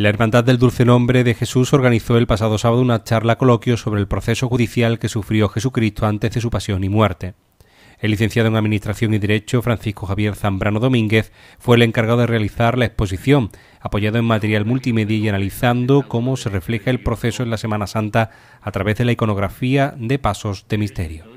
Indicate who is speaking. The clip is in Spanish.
Speaker 1: La Hermandad del Dulce Nombre de Jesús organizó el pasado sábado una charla coloquio sobre el proceso judicial que sufrió Jesucristo antes de su pasión y muerte. El licenciado en Administración y Derecho Francisco Javier Zambrano Domínguez fue el encargado de realizar la exposición, apoyado en material multimedia y analizando cómo se refleja el proceso en la Semana Santa a través de la iconografía de pasos de misterio.